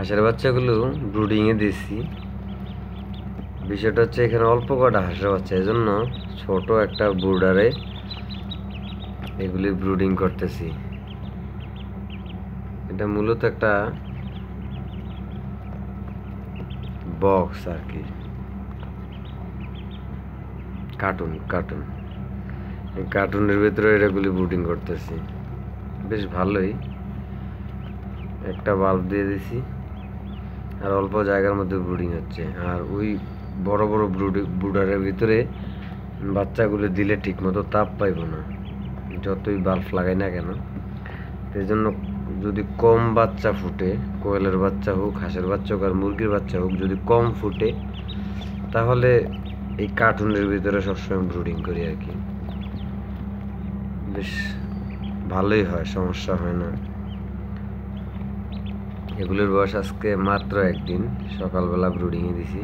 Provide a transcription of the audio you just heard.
হাঁসের বাচ্চাগুলো ব্রুডিংয়ে দিছি বিষয়টা হচ্ছে এখানে অল্প কটা হাঁসের বাচ্চা এই জন্য ছোটো একটা ব্রুডারে এগুলি ব্রুডিং করতেছি এটা মূলত একটা বক্স আর কি কার্টুন কার্টুন কার্টুনের ভিতরে এটাগুলি বুটিং করতেছি বেশ ভালোই একটা বাল্ব দিয়ে দিছি আর অল্প জায়গার মধ্যে ব্রুডিং হচ্ছে আর ওই বড় বড় ব্রুডারের ভিতরে বাচ্চাগুলো দিলে ঠিকমতো তাপ পাইব না যতই বাল্ব লাগাই না কেন সেই জন্য যদি কম বাচ্চা ফুটে কোয়েলের বাচ্চা হোক হাঁসের বাচ্চা হোক আর মুরগির বাচ্চা হোক যদি কম ফুটে তাহলে এই কার্টুনের ভিতরে সবসময় ব্রুডিং করি আর কি বেশ ভালোই হয় সমস্যা হয় না এগুলোর বয়স আজকে মাত্র একদিন সকালবেলা ব্রুডিংয়ে দিছি